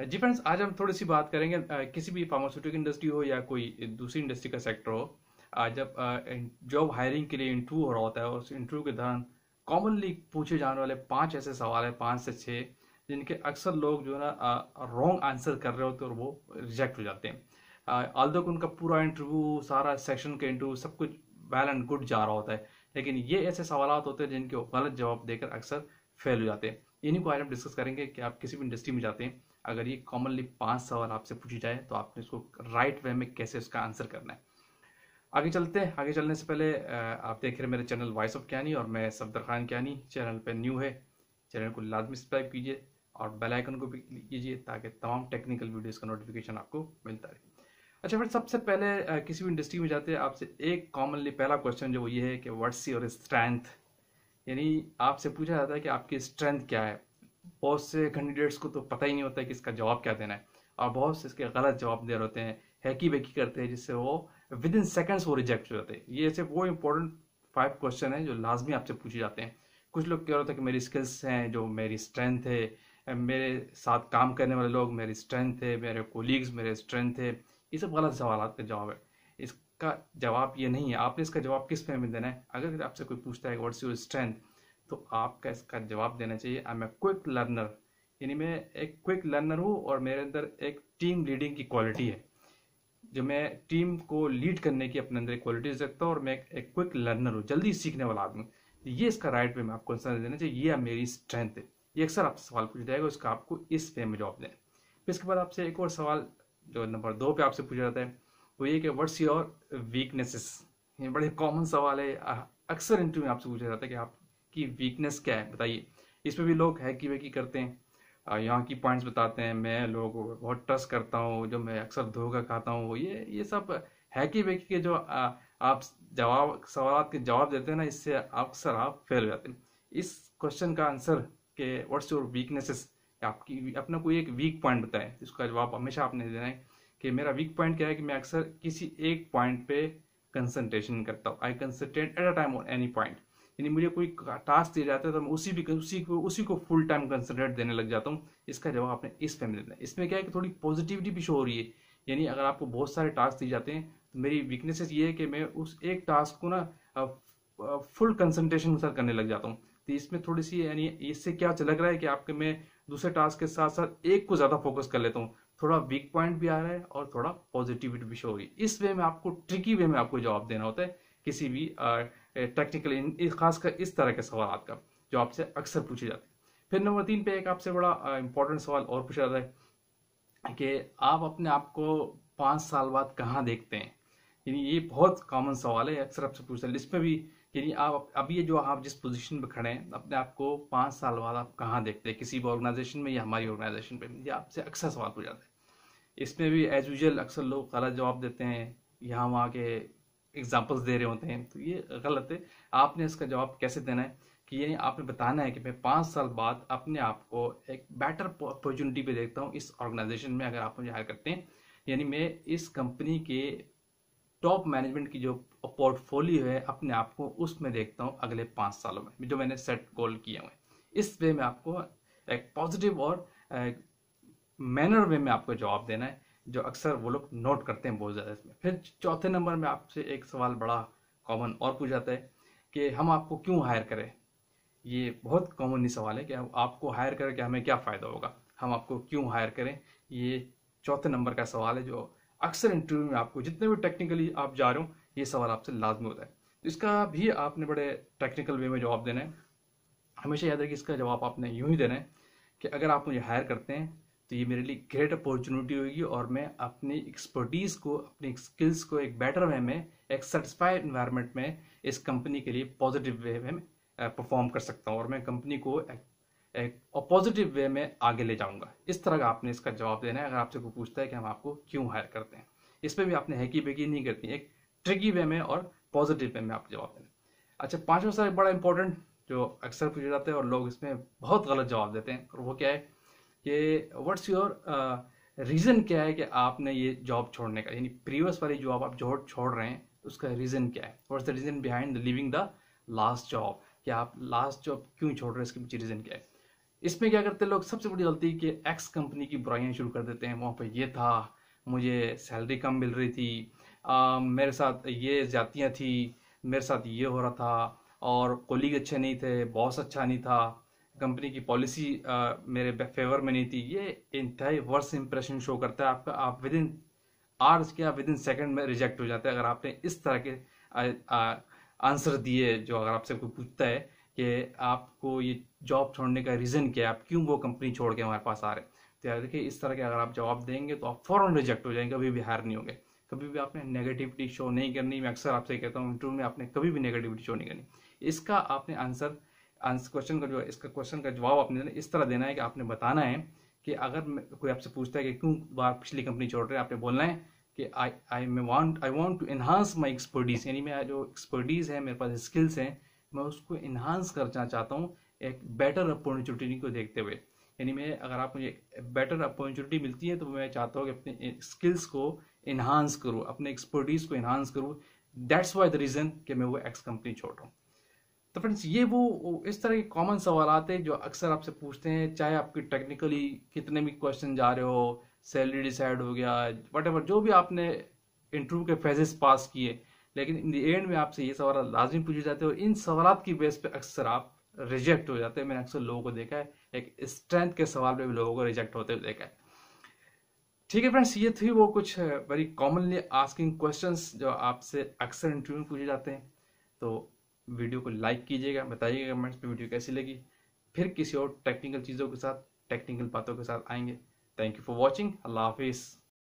Uh, जी friends आज हम थोड़ी सी बात करेंगे uh, किसी भी फार्मास्यूटिकल इंडस्ट्री हो या कोई दूसरी इंडस्ट्री का सेक्टर हो uh, जब जॉब हायरिंग के लिए इंटरव्यू हो रहा होता है उस इंटरव्यू के दौरान कॉमनली पूछे जाने वाले पांच ऐसे सवाल हैं पांच से छः जिनके अक्सर लोग जो है ना रॉन्ग आंसर कर रहे होते हैं और वो रिजेक्ट हो जाते हैं ऑल दो उनका पूरा इंटरव्यू सारा सेक्शन का इंटरव्यू सब कुछ वेल एंड गुड जा रहा होता है लेकिन ये ऐसे सवाल होते हैं जिनके गलत जवाब देकर अक्सर फेल हो जाते हैं इन्हीं को आज हम डिस्कस करेंगे कि आप किसी भी इंडस्ट्री में जाते हैं अगर ये कॉमनली पांच सवाल आपसे पूछी जाए तो आपने इसको राइट वे में कैसे उसका आंसर करना है आगे चलते हैं आगे चलने से पहले आप देख रहे हैं मेरे चैनल वॉइस ऑफ क्या और मैं सफदर खान कैनी चैनल पर न्यू है चैनल को लाजमी सब्सक्राइब कीजिए और बेल आइकन को भी क्लिक कीजिए ताकि तमाम टेक्निकल वीडियोस का नोटिफिकेशन आपको मिलता रहे अच्छा फिर सबसे पहले किसी भी इंडस्ट्री में जाते हैं आपसे एक कॉमनली पहला क्वेश्चन जो ये है कि व्हाट्स योर स्ट्रेंथ यानी आपसे पूछा जाता है कि आपकी स्ट्रेंथ क्या है बहुत से कैंडिडेट्स को तो पता ही नहीं होता है कि इसका जवाब क्या देना है और बहुत से इसके गलत जवाब दे होते हैं हैकी बेकी करते हैं जिससे वो विद इन सेकेंड्स वो रिजेक्ट हो जाते हैं ये ऐसे वो इंपॉर्टेंट फाइव क्वेश्चन है जो लाजमी आपसे पूछे जाते हैं कुछ लोग कह रहे होते हैं कि मेरी स्किल्स हैं जो मेरी स्ट्रेंथ है मेरे साथ काम करने वाले लोग मेरी स्ट्रेंथ है मेरे कोलीग्स मेरे स्ट्रेंथ है ये सब गलत सवाल का जवाब है इसका जवाब ये नहीं है आपने इसका जवाब किस फेम में देना है अगर आपसे कोई पूछता है व्हाट्स योर स्ट्रेंथ तो आपका इसका जवाब देना चाहिए I am a quick learner यानी मैं एक क्विक लर्नर हूँ और मेरे अंदर एक टीम लीडिंग की क्वालिटी है जो मैं टीम को लीड करने की अपने अंदर क्वालिटीज रखता हूँ और मैं एक क्विक लर्नर हूँ जल्दी सीखने वाला आदमी तो ये इसका राइट वे में आपको आंसर देना चाहिए ये मेरी स्ट्रेंथ है ये अक्सर आपसे सवाल पूछ जाएगा उसका आपको इस वे में जवाब दें फिर इसके बाद आपसे एक और सवाल जो नंबर दो पे आपसे पूछा जाता है वो ये कि वट्स योर वीकनेसेस ये बड़े कॉमन सवाल है अक्सर इंटरव्यू में आपसे पूछा जाता है कि आप की वीकनेस क्या है बताइए इस पर भी लोग हैकी वैकी करते हैं यहाँ की पॉइंट्स बताते हैं मैं लोगों को बहुत ट्रस्ट करता हूँ जो मैं अक्सर धोखा खाता हूँ ये ये सब हैकी वैकी के जो आ, आप जवाब सवाल के जवाब देते हैं ना इससे अक्सर आप फेल हो जाते हैं इस क्वेश्चन का आंसर के व्हाट्स योर वीकनेसेस आपकी अपना कोई एक वीक पॉइंट बताएं इसका जवाब हमेशा आपने देना है कि मेरा वीक पॉइंट क्या है कि मैं अक्सर किसी एक पॉइंट पे कंसंट्रेशन करता हूँ I concentrate at a time on any point यानी मुझे कोई टास्क दिया जाता है तो मैं उसी भी उसी को उसी को फुल टाइम कंसनट्रेट देने लग जाता हूँ इसका जवाब आपने इस पे में देना है इसमें क्या है कि थोड़ी पॉजिटिविटी भी शो हो रही है यानी अगर आपको बहुत सारे टास्क दिए जाते हैं तो मेरी वीकनेसेस ये है कि मैं उस एक टास्क को ना फुल कंसनट्रेशन के साथ करने लग जाता हूँ तो इसमें थोड़ी सी यानी इससे क्या लग रहा है कि आपके मैं दूसरे टास्क के साथ साथ एक को ज़्यादा फोकस कर लेता हूँ थोड़ा वीक पॉइंट भी आ रहा है और थोड़ा पॉजिटिविटी भी शो हो रही है इस वे में आपको ट्रिकी वे में आपको जवाब देना होता है किसी भी टेक्निकल खासकर इस तरह के सवाल का जो आपसे अक्सर पूछे जाते हैं फिर नंबर तीन पे एक आपसे बड़ा इंपॉर्टेंट सवाल और पूछा जाता है कि आप अपने आप को पाँच साल बाद कहाँ देखते हैं यानी ये बहुत कॉमन सवाल है अक्सर आपसे पूछता है इसमें भी यानी आप अभी ये जो आप जिस पोजीशन पर खड़े हैं अपने आप को पाँच साल बाद आप कहाँ देखते हैं किसी भी ऑर्गेनाइजेशन में या हमारी ऑर्गेनाइजेशन में ये आपसे अक्सर सवाल पूछ जाता है इसमें भी एज यूजल अक्सर लोग गलत जवाब देते हैं यहाँ वहाँ के एग्जाम्पल्स दे रहे होते हैं तो ये गलत है आपने इसका जवाब कैसे देना है कि ये आपने बताना है कि मैं पाँच साल बाद अपने आप को एक बेटर अपॉर्चुनिटी पे देखता हूँ इस ऑर्गेनाइजेशन में अगर आप मुझे हायर करते हैं यानी मैं इस कंपनी के टॉप मैनेजमेंट की जो पोर्टफोलियो है अपने आप को उसमें देखता हूँ अगले पाँच सालों में जो मैंने सेट गोल किए हुए इस वे में आपको एक पॉजिटिव और मैनर वे में आपको जवाब देना है जो अक्सर वो लोग नोट करते हैं बहुत ज़्यादा इसमें फिर चौथे नंबर में आपसे एक सवाल बड़ा कॉमन और पूछ जाता है कि हम आपको क्यों हायर करें ये बहुत कॉमन ही सवाल है कि आपको हायर करें कि हमें क्या फ़ायदा होगा हम आपको क्यों हायर करें ये चौथे नंबर का सवाल है जो अक्सर इंटरव्यू में आपको जितने भी टेक्निकली आप जा रहे हो ये सवाल आपसे लाजमी होता है तो इसका भी आपने बड़े टेक्निकल वे में जवाब देना है हमेशा याद रखिए इसका जवाब आपने यूं ही देना है कि अगर आप मुझे हायर करते हैं तो ये मेरे लिए ग्रेट अपॉर्चुनिटी होगी और मैं अपनी एक्सपर्टीज़ को अपनी स्किल्स को एक बेटर वे में एक सेटिस्फाइड इन्वायरमेंट में इस कंपनी के लिए पॉजिटिव वे में परफॉर्म uh, कर सकता हूँ और मैं कंपनी को एक, एक वे में आगे ले जाऊँगा इस तरह का आपने इसका जवाब देना है अगर आपसे कोई पूछता है कि हम आपको क्यों हायर करते हैं इस पर भी आपने हैकी बेकी नहीं करती एक ट्रिकी वे में और पॉजिटिव वे में आप जवाब देना अच्छा पाँचवा सर बड़ा इंपॉर्टेंट जो अक्सर पूछा जाता है और लोग इसमें बहुत गलत जवाब देते हैं और वो क्या है कि व्हाट्स योर रीज़न क्या है कि आपने ये जॉब छोड़ने का यानी प्रीवियस वाली जॉब आप जॉब छोड़ रहे हैं उसका रीज़न क्या है what's the reason behind leaving the last job कि आप लास्ट जॉब क्यों छोड़ रहे हैं इसके पीछे रीज़न क्या है इसमें क्या करते हैं लोग सबसे बड़ी गलती कि एक्स कंपनी की बुराइयाँ शुरू कर देते हैं वहाँ पर ये था मुझे सैलरी कम मिल रही थी आ, um, मेरे साथ ये जातियाँ थी मेरे साथ ये हो रहा था और कोलीग अच्छे नहीं थे बॉस अच्छा नहीं था कंपनी की पॉलिसी आ, मेरे फेवर में नहीं थी ये इंतहाई वर्ष इंप्रेशन शो करता है आपका आप विद इन आवर्स के आप विद इन सेकेंड में रिजेक्ट हो जाते हैं अगर आपने इस तरह के आंसर दिए जो अगर आपसे कोई पूछता है कि आपको ये जॉब छोड़ने का रीज़न क्या है आप क्यों वो कंपनी छोड़ के हमारे पास आ रहे हैं तो देखिए इस तरह के अगर आप जवाब देंगे तो आप फ़ौरन रिजेक्ट हो जाएंगे कभी भी हायर नहीं होंगे कभी भी आपने नेगेटिविटी शो नहीं करनी मैं अक्सर आपसे कहता हूँ इंटरव्यू में आपने कभी भी नेगेटिविटी शो नहीं करनी इसका आपने आंसर आंसर क्वेश्चन का जो इसका क्वेश्चन का जवाब आपने इस तरह देना है कि आपने बताना है कि अगर कोई आपसे पूछता है कि क्यों बार पिछली कंपनी छोड़ रहे हैं आपने बोलना है कि I I may want I want to enhance my expertise यानी मेरा जो एक्सपर्टीज़ है मेरे पास स्किल्स हैं मैं उसको इन्हांस करना चाहता हूँ एक बेटर अपॉर्चुनिटी को देखते हुए यानी मैं अगर आप मुझे बेटर अपॉर्चुनिटी मिलती है तो मैं चाहता हूँ कि अपने स्किल्स को इन्हांस करूँ अपने एक्सपर्टीज़ को इन्हांस करूँ दैट्स वाई द रीज़न कि मैं वो एक्स कंपनी छोड़ रहा हूँ तो फ्रेंड्स ये वो इस तरह के कॉमन सवाल आते हैं जो अक्सर आपसे पूछते हैं चाहे आपकी टेक्निकली कितने भी क्वेश्चन जा रहे हो सैलरी डिसाइड हो गया वट जो भी आपने इंटरव्यू के फेजेस पास किए लेकिन इन द एंड में आपसे ये सवाल लाजमी पूछे जाते हैं और इन सवाल की बेस पे अक्सर आप रिजेक्ट हो जाते हैं मैंने अक्सर लोगों को देखा है एक स्ट्रेंथ के सवाल पे भी लोगों को रिजेक्ट होते हुए देखा है ठीक है फ्रेंड्स ये थी वो कुछ वेरी कॉमनली आस्किंग क्वेश्चंस जो आपसे अक्सर इंटरव्यू में पूछे जाते हैं तो वीडियो को लाइक कीजिएगा बताइएगा कमेंट्स में वीडियो कैसी लगी फिर किसी और टेक्निकल चीज़ों के साथ टेक्निकल बातों के साथ आएंगे थैंक यू फॉर वॉचिंग अल्लाह हाफिज़